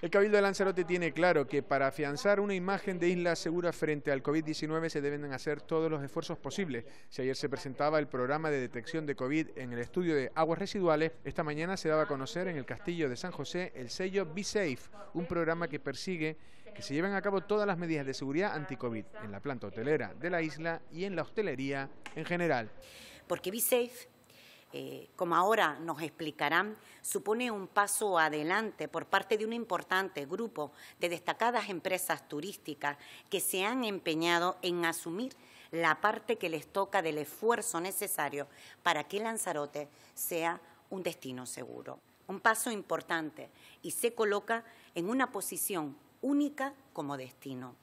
El Cabildo de Lanzarote tiene claro que para afianzar una imagen de isla segura frente al COVID-19 se deben hacer todos los esfuerzos posibles. Si ayer se presentaba el programa de detección de COVID en el estudio de aguas residuales, esta mañana se daba a conocer en el Castillo de San José el sello Be Safe, un programa que persigue que se lleven a cabo todas las medidas de seguridad anti-COVID en la planta hotelera de la isla y en la hostelería en general. Porque Be eh, como ahora nos explicarán, supone un paso adelante por parte de un importante grupo de destacadas empresas turísticas que se han empeñado en asumir la parte que les toca del esfuerzo necesario para que Lanzarote sea un destino seguro. Un paso importante y se coloca en una posición única como destino.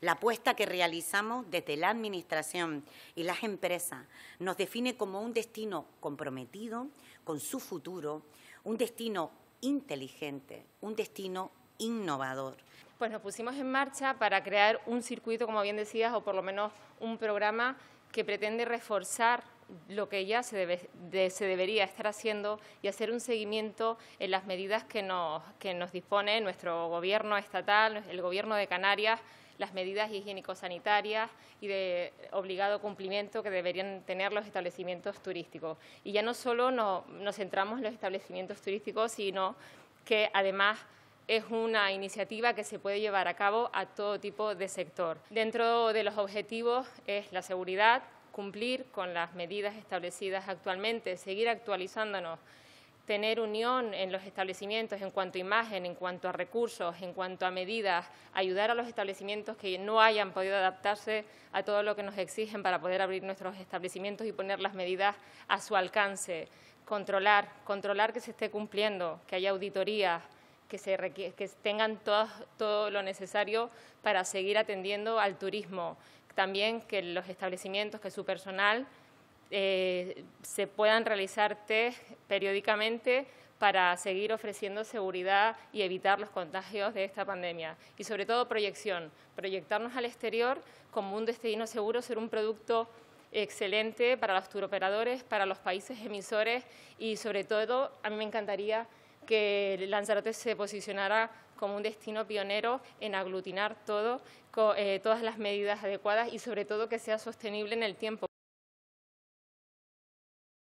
La apuesta que realizamos desde la Administración y las empresas nos define como un destino comprometido con su futuro, un destino inteligente, un destino innovador. Pues nos pusimos en marcha para crear un circuito, como bien decías, o por lo menos un programa que pretende reforzar lo que ya se, debería estar haciendo y hacer un seguimiento en las medidas que nos, que nos dispone nuestro gobierno estatal, el gobierno de Canarias, las medidas higiénico-sanitarias y de obligado cumplimiento que deberían tener los establecimientos turísticos. Y ya no solo nos centramos en los establecimientos turísticos, sino que además es una iniciativa que se puede llevar a cabo a todo tipo de sector. Dentro de los objetivos es la seguridad, cumplir con las medidas establecidas actualmente, seguir actualizándonos, tener unión en los establecimientos en cuanto a imagen, en cuanto a recursos, en cuanto a medidas, ayudar a los establecimientos que no hayan podido adaptarse a todo lo que nos exigen para poder abrir nuestros establecimientos y poner las medidas a su alcance, controlar, controlar que se esté cumpliendo, que haya auditorías, que, tengan todo lo necesario para seguir atendiendo al turismo, también que los establecimientos, que su personal eh, se puedan realizar test periódicamente para seguir ofreciendo seguridad y evitar los contagios de esta pandemia. Y sobre todo proyección, proyectarnos al exterior como un destino seguro, ser un producto excelente para los turoperadores, para los países emisores y sobre todo a mí me encantaría que Lanzarote se posicionará como un destino pionero en aglutinar todo, con, eh, todas las medidas adecuadas y sobre todo que sea sostenible en el tiempo.